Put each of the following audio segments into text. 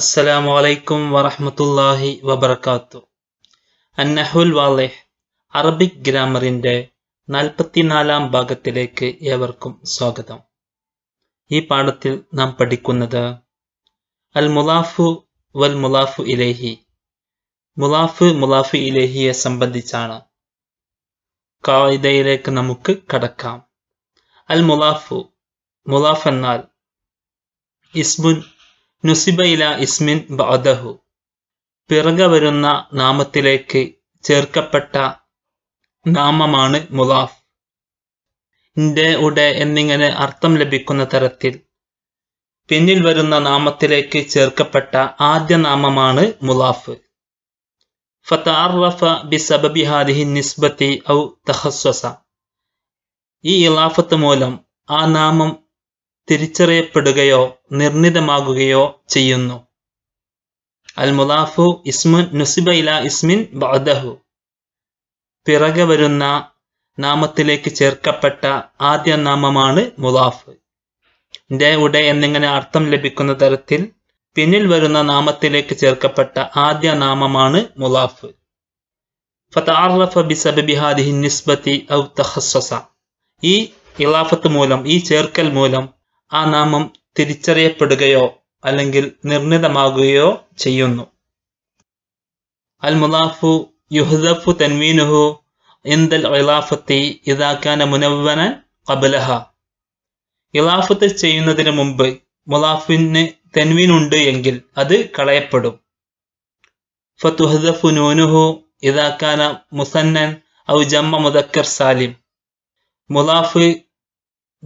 അസ്സലാമു അലൈക്കും വറഹമത്തല്ലാഹി الله അന്നഹുൽ വാലേഹ് അറബിക് ഗ്രാമറിൻ്റെ നാൽപ്പത്തിനാലാം ഭാഗത്തിലേക്ക് ഏവർക്കും സ്വാഗതം ഈ പാഠത്തിൽ നാം പഠിക്കുന്നത് അൽ മുലാഫു വൽ മുലാഫു ഇലേഹി മുലാഫ് മുലാഫ് ഇലേഹിയെ സംബന്ധിച്ചാണ് കായിതയിലേക്ക് നമുക്ക് കടക്കാം അൽ മുലാഫു മുലാഫ് എന്നാൽ ഇസ്മുൻ നുസിബ ഇല ഇസ്മിൻ ബഅദഹു പിറക വരുന്ന നാമത്തിലേക്ക് ചേർക്കപ്പെട്ട നാമമാണ് മുലാഫ് ഇൻ്റെ ഉടെ എന്നിങ്ങനെ അർത്ഥം ലഭിക്കുന്ന തരത്തിൽ പിന്നിൽ വരുന്ന നാമത്തിലേക്ക് ചേർക്കപ്പെട്ട ആദ്യ നാമമാണ് മുലാഫ് ഫതാർറഫ ബി സബബി ഹാദിഹി നിസ്ബത്തി ഔ തഹസ്വസ ഈ ഇലാഫത്ത് മൂലം ആ നാമം തിരിച്ചറിയപ്പെടുകയോ നിർണിതമാകുകയോ ചെയ്യുന്നു അൽ മുദാഫു ഇസ്മുൻ നുസിബ ഇല ഇസ്മിൻ ബഅദഹു പിറകെ വരുന്ന നാമത്തിലേക്ക് ചേർക്കപ്പെട്ട ആദ്യ നാമമാണ് മുദാഫ് ഉടെ എന്നിങ്ങനെ അർത്ഥം ലഭിക്കുന്ന തരത്തിൽ പിന്നിൽ വരുന്ന നാമത്തിലേക്ക് ചേർക്കപ്പെട്ട ആദ്യ നാമമാണ് മുലാഫ് ഫതാറഫ നിസ്ബത്തി ഔ തഹസ്സസ ഈ ഇലാഫത്ത് മൂലം ഈ ചേർക്കൽ മൂലം ആ നാമം തിരിച്ചറിയപ്പെടുകയോ അല്ലെങ്കിൽ നിർണിതമാകുകയോ ചെയ്യുന്നു അൽ മുലാഫു യുഹദഫു തൻവീനുഹു ഇന്ദൽ ഇലാഫത്തി ഇതാക്കാന മുനവ്വന കബലഹ ഇലാഫത്ത് ചെയ്യുന്നതിന് മുമ്പ് മുലാഫിന് തെൻവീനുണ്ട് എങ്കിൽ അത് കളയപ്പെടും ഫത്തുഹദഫു നൂനുഹു ഇതാക്കാന മുസന്നൻ ഔ ജമ്മ മുദക്കർ സാലിം മുലാഫ്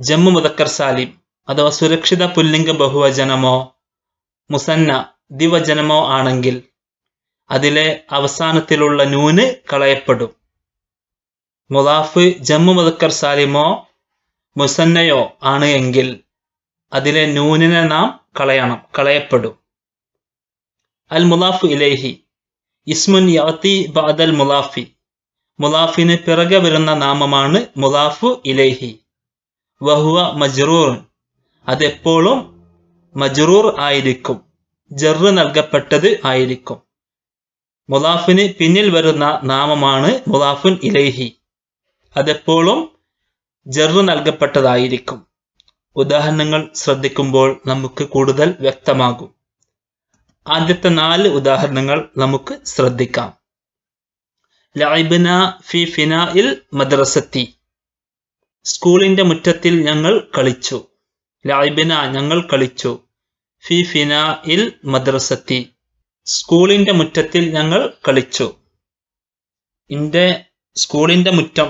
ജമ്മു മുദക്കർ സാലിം അഥവാ സുരക്ഷിത പുല്ലിംഗ ബഹുവചനമോ മുസന്ന ദിവചനമോ ആണെങ്കിൽ അതിലെ അവസാനത്തിലുള്ള നൂന് കളയപ്പെടും മുലാഫ് ജമ്മു മുതക്കർ സാലിമോ മുസന്നയോ ആണ് എങ്കിൽ അതിലെ നൂനിനെ നാം കളയണം കളയപ്പെടും അൽ മുലാഫ് ഇലേഹി ഇസ്മുൻ യാത്തി ബഅദൽ മുലാഫി മുലാഫിന് പിറകെ വരുന്ന നാമമാണ് മുലാഫു ഇലേഹി വഹുവ മജ്റൂറുൻ അതെപ്പോഴും മജ്റൂർ ആയിരിക്കും ജറ് നൽകപ്പെട്ടത് ആയിരിക്കും മുലാഫിന് പിന്നിൽ വരുന്ന നാമമാണ് മുലാഫുൻ ഇലൈഹി അതെപ്പോഴും ജറ് നൽകപ്പെട്ടതായിരിക്കും ഉദാഹരണങ്ങൾ ശ്രദ്ധിക്കുമ്പോൾ നമുക്ക് കൂടുതൽ വ്യക്തമാകും ആദ്യത്തെ നാല് ഉദാഹരണങ്ങൾ നമുക്ക് ശ്രദ്ധിക്കാം ലൈബന ഫി ഫിനായിൽ മദ്രസത്തി സ്കൂളിന്റെ മുറ്റത്തിൽ ഞങ്ങൾ കളിച്ചു ലായിബിന ഞങ്ങൾ കളിച്ചു ഫി ഫിന ഇൽ മദ്രസത്തി സ്കൂളിന്റെ മുറ്റത്തിൽ ഞങ്ങൾ കളിച്ചു ഇന്റെ സ്കൂളിന്റെ മുറ്റം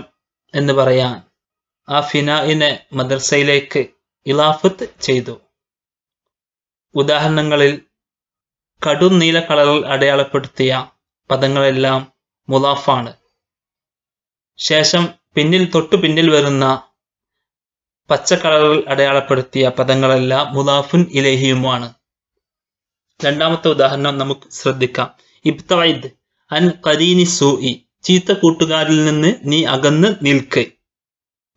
എന്ന് പറയാൻ ആ ഫിനായിനെ മദ്രസയിലേക്ക് ഇലാഫത്ത് ചെയ്തു ഉദാഹരണങ്ങളിൽ കടും നീല കളറിൽ അടയാളപ്പെടുത്തിയ പദങ്ങളെല്ലാം മുലാഫാണ് ശേഷം പിന്നിൽ തൊട്ടു പിന്നിൽ വരുന്ന പച്ച കളറിൽ അടയാളപ്പെടുത്തിയ പദങ്ങളെല്ലാം മുലാഫുൻ ഇലേഹിയുമാണ് രണ്ടാമത്തെ ഉദാഹരണം നമുക്ക് ശ്രദ്ധിക്കാം ഇബ്തായിദ് അൻ കരീനി സൂഇ ചീത്ത കൂട്ടുകാരിൽ നിന്ന് നീ അകന്ന് നിൽക്ക്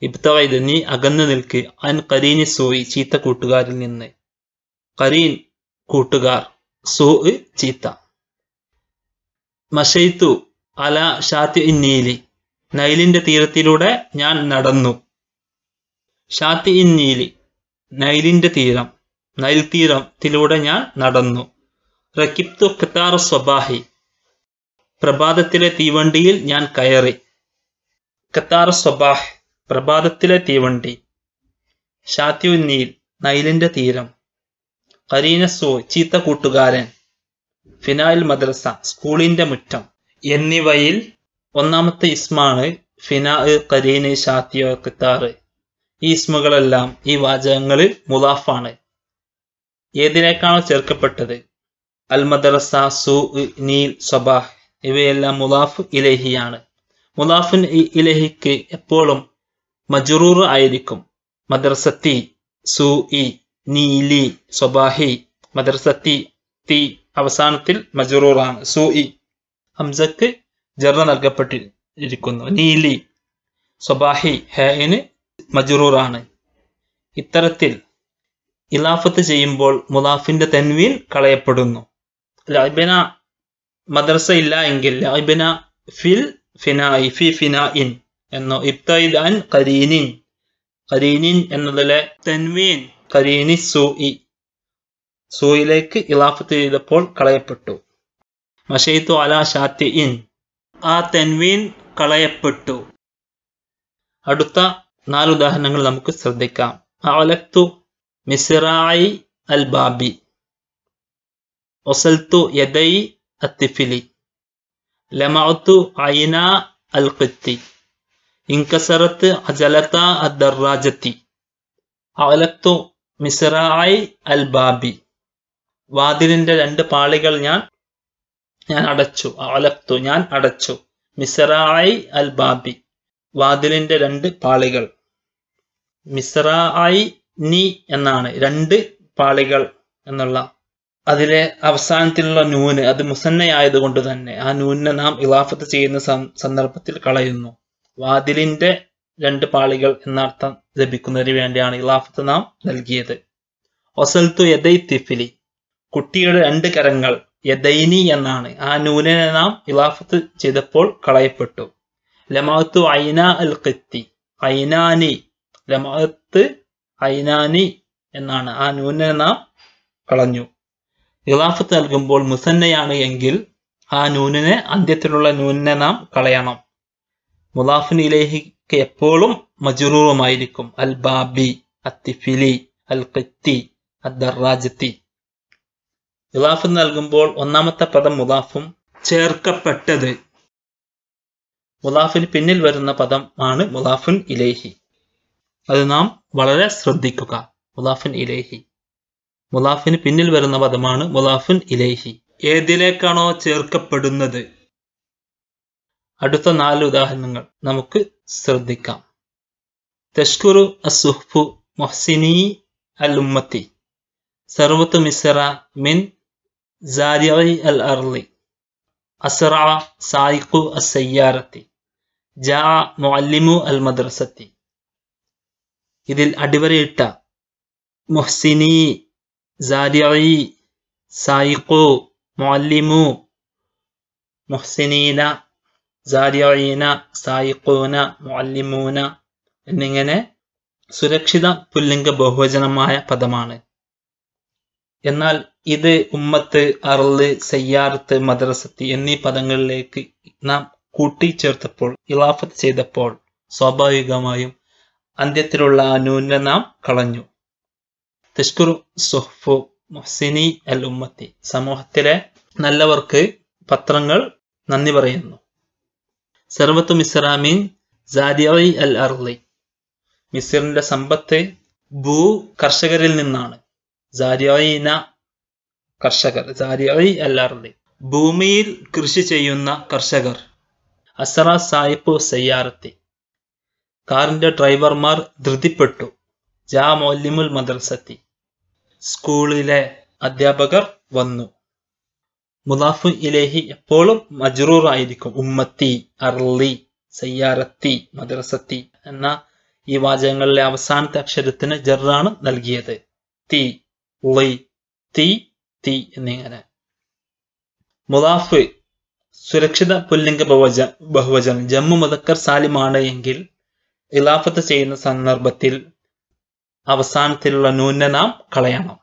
ഇബ്തായിദ് നീ അകന്ന് നിൽക്ക് അൻ കരീനി സൂഇ ചീത്ത കൂട്ടുകാരിൽ നിന്ന് കരീൻ കൂട്ടുകാർ സൂ ചീത്ത മഷൈത്തു അല ഷാത്തി നീലി നൈലിന്റെ തീരത്തിലൂടെ ഞാൻ നടന്നു ഷാത്തി ഇൻ നീലി നൈലിന്റെ തീരം നൈൽ തീരത്തിലൂടെ ഞാൻ നടന്നു റക്കിപ്തു ഖത്താർ സ്വബാഹി പ്രഭാതത്തിലെ തീവണ്ടിയിൽ ഞാൻ കയറി ഖത്താർ സ്വബാഹ് പ്രഭാതത്തിലെ തീവണ്ടി ഷാത്യു നീൽ നൈലിന്റെ തീരം കരീനസോ ചീത്ത കൂട്ടുകാരൻ ഫിനായിൽ മദ്രസ സ്കൂളിന്റെ മുറ്റം എന്നിവയിൽ ഒന്നാമത്തെ ഇസ്മാണ് ഫിനാ കരീന് ഷാത്തിയോ ഖത്താറ് ഈസ്മുകളെല്ലാം ഈ വാചകങ്ങളിൽ മുലാഫാണ് ഏതിനേക്കാണോ ചേർക്കപ്പെട്ടത് അൽ മദ്രസ സു നീൽ സബാഹ് ഇവയെല്ലാം മുലാഫ് ഇലഹിയാണ് മുലാഫുൻ ഇലഹിക്ക് എപ്പോഴും മജുറൂർ ആയിരിക്കും മദ്രസത്തി സു ഇ നീലി സ്വബാഹി മദ്രസത്തി തി അവസാനത്തിൽ മജുറൂറാണ് സു ഇ ഹംസക്ക് ജർ നൽകപ്പെട്ടിരിക്കുന്നു നീലി സൊബാഹി ഹേന് മജറൂറാണ് ഇത്തരത്തിൽ ഇലാഫത്ത് ചെയ്യുമ്പോൾ മുലാഫിന്റെ തെൻവീൻ കളയപ്പെടുന്നു ലൈബന മദ്രസ ഇല്ല എങ്കിൽ ലൈബന ഫിൽ ഫിനായി ഫി ഫിനായിൻ എന്നോ ഇബ്തയിൽ അൻ കരീനിൻ കരീനിൻ എന്നതിലെ തെൻവീൻ കരീനി സൂഇ സൂയിലേക്ക് ഇലാഫത്ത് ചെയ്തപ്പോൾ കളയപ്പെട്ടു മഷയിത്തു അല ഷാത്തി ഇൻ ആ തെൻവീൻ കളയപ്പെട്ടു അടുത്ത നാല് ഉദാഹരണങ്ങൾ നമുക്ക് ശ്രദ്ധിക്കാം അവലത്തു മിസിറായി അൽ ബാബി ഒസൽത്തു യദൈ അത്തിഫിലി ലമഅത്തു ഐന അൽ കുത്തി ഇൻകസറത്ത് അജലത അദ്ദറാജത്തി അവലത്തു മിസറായി അൽ ബാബി വാതിലിന്റെ രണ്ട് പാളികൾ ഞാൻ ഞാൻ അടച്ചു അവലത്തു ഞാൻ അടച്ചു മിസറായി അൽ ബാബി വാതിലിന്റെ രണ്ട് പാളികൾ മിസ്രായി നി എന്നാണ് രണ്ട് പാളികൾ എന്നുള്ള അതിലെ അവസാനത്തിലുള്ള നൂന് അത് മുസന്നയായതുകൊണ്ട് തന്നെ ആ നൂനെ നാം ഇലാഫത്ത് ചെയ്യുന്ന സന്ദർഭത്തിൽ കളയുന്നു വാതിലിന്റെ രണ്ട് പാളികൾ എന്നർത്ഥം ലഭിക്കുന്നതിന് വേണ്ടിയാണ് ഇലാഫത്ത് നാം നൽകിയത് ഒസൽത്തു യദൈ തിഫിലി കുട്ടിയുടെ രണ്ട് കരങ്ങൾ യദൈനി എന്നാണ് ആ നൂനെ നാം ഇലാഫത്ത് ചെയ്തപ്പോൾ കളയപ്പെട്ടു ലമഅത്തു ഐന അൽ ഖിത്തി ഐനാനി ലമഅത്ത് ഐനാനി എന്നാണ് ആ നൂനെ നാം കളഞ്ഞു ഇളാഫത്ത് നൽകുമ്പോൾ മുസന്നയാണ് എങ്കിൽ ആ നൂനിനെ അന്ത്യത്തിലുള്ള നൂനിനെ നാം കളയണം മുലാഫിൻ എപ്പോഴും മജുറൂറുമായിരിക്കും അൽ ബാബി അത്തിഫിലി അൽ ഖിത്തി അദ്ദറാജത്തി ഇളാഫ് നൽകുമ്പോൾ ഒന്നാമത്തെ പദം മുലാഫും ചേർക്കപ്പെട്ടത് മുലാഫിന് പിന്നിൽ വരുന്ന പദം ആണ് മുലാഫുൻ ഇലേഹി അത് നാം വളരെ ശ്രദ്ധിക്കുക മുലാഫുൻ ഇലേഹി മുലാഫിന് പിന്നിൽ വരുന്ന പദമാണ് മുലാഫുൻ ഇലേഹി ഏതിലേക്കാണോ ചേർക്കപ്പെടുന്നത് അടുത്ത നാല് ഉദാഹരണങ്ങൾ നമുക്ക് ശ്രദ്ധിക്കാം തഷ്കുറു അസുഹു മൊഹ്സിനി അൽ ഉമ്മത്തി സർവത്ത് മിസറ മിൻ അൽ അർലി അസറ സായിഖു അസയ്യാരത്തി ജാ അൽ മദ്രസത്തി ഇതിൽ അടിവരയിട്ട മുഹ്സിനി സാരിഇ സായിഖു മുഅല്ലിമു മുഹ്സിനീന സാരിയീന സായിഖൂന മുഅല്ലിമൂന എന്നിങ്ങനെ സുരക്ഷിത പുല്ലിംഗ ബഹുവചനമായ പദമാണ് എന്നാൽ ഇത് ഉമ്മത്ത് അർള് സയ്യാർത്ത് മദ്രസത്തി എന്നീ പദങ്ങളിലേക്ക് നാം കൂട്ടിച്ചേർത്തപ്പോൾ ഇളാഫത്ത് ചെയ്തപ്പോൾ സ്വാഭാവികമായും അന്ത്യത്തിലുള്ള ആ നാം കളഞ്ഞു തിഷ്കുറു സുഹഫു മുഹ്സിനി അൽ ഉമ്മത്തി സമൂഹത്തിലെ നല്ലവർക്ക് പത്രങ്ങൾ നന്ദി പറയുന്നു സർവത്തു മിസ്രാമീൻ ജാദിയറി അൽ അർലി മിസ്റിന്റെ സമ്പത്ത് ഭൂ കർഷകരിൽ നിന്നാണ് ജാരിയന കർഷകർ ജാരിയറി അൽ അർലി ഭൂമിയിൽ കൃഷി ചെയ്യുന്ന കർഷകർ അസറ സായിപ്പ് സയ്യാറത്തി കാറിന്റെ ഡ്രൈവർമാർ ധൃതിപ്പെട്ടു ജാ മൊല്ലിമുൽ മദർസത്തി സ്കൂളിലെ അധ്യാപകർ വന്നു മുലാഫു ഇലേഹി എപ്പോഴും മജ്റൂർ ആയിരിക്കും ഉമ്മത്തി അർലി സയ്യാറത്തി മദ്രസത്തി എന്ന ഈ വാചകങ്ങളിലെ അവസാനത്തെ അക്ഷരത്തിന് ജറാണ് നൽകിയത് തി ഉളി തി തി എന്നിങ്ങനെ മുലാഫ് സുരക്ഷിത പുല്ലിംഗ ബഹുവച ബഹുവചനം ജമ്മു മുതക്കർ സാലിമാണ് എങ്കിൽ ഇലാഫത്ത് ചെയ്യുന്ന സന്ദർഭത്തിൽ അവസാനത്തിലുള്ള നൂന്നെ നാം കളയണം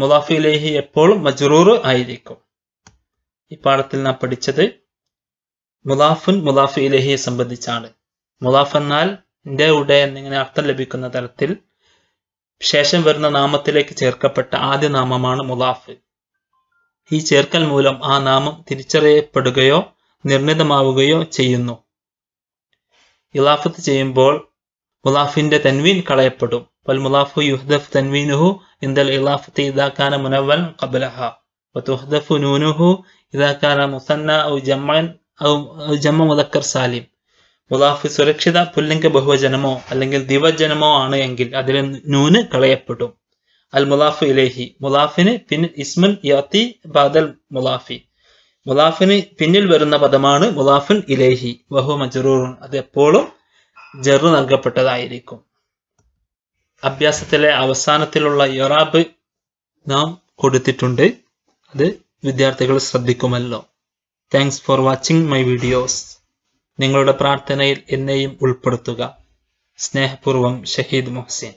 മുദാഫിലേഹി എപ്പോഴും മജ്റൂർ ആയിരിക്കും ഈ പാഠത്തിൽ നാം പഠിച്ചത് മുദാഫുൻ മുദാഫ് ഇലഹിയെ സംബന്ധിച്ചാണ് മുദാഫ് എന്നാൽ എൻ്റെ ഉടെ എന്നിങ്ങനെ അർത്ഥം ലഭിക്കുന്ന തരത്തിൽ ശേഷം വരുന്ന നാമത്തിലേക്ക് ചേർക്കപ്പെട്ട ആദ്യ നാമമാണ് മുദാഫ് ഈ ചേർക്കൽ മൂലം ആ നാമം തിരിച്ചറിയപ്പെടുകയോ നിർണിതമാവുകയോ ചെയ്യുന്നു ഇലാഫത്ത് ചെയ്യുമ്പോൾ മുലാഫിന്റെ തൻവീൻ കളയപ്പെടും വൽ മുലാഫു യുഹ്ദഫ് തൻവീനുഹു ഇന്ദൽ ഇലാഫത്ത് ഇദാക്കാന മുനവൻ കബലഹ وتهدف نونه إذا كان مثنى أو جمع أو جمع مذكر سالم മുലാഫ് സുരക്ഷിത പുല്ലിംഗ ബഹുവചനമോ അല്ലെങ്കിൽ ദിവജനമോ ആണ് എങ്കിൽ അതിലെ നൂന് കളയപ്പെടും അൽ മുലാഫ് ഇലേഹി മുലാഫിന് പിന്നിൽ ഇസ്മുൻ യാത്തി ബാദൽ മുലാഫി മുലാഫിന് പിന്നിൽ വരുന്ന പദമാണ് മുലാഫിൻ ഇലേഹി വഹു മജറൂറുൻ അത് എപ്പോഴും ജറു നൽകപ്പെട്ടതായിരിക്കും അഭ്യാസത്തിലെ അവസാനത്തിലുള്ള യൊറാബ് നാം കൊടുത്തിട്ടുണ്ട് അത് വിദ്യാർത്ഥികൾ ശ്രദ്ധിക്കുമല്ലോ thanks for watching my videos നിങ്ങളുടെ പ്രാർത്ഥനയിൽ എന്നെയും ഉൾപ്പെടുത്തുക സ്നേഹപൂർവം ഷഹീദ് മുഹ്സിൻ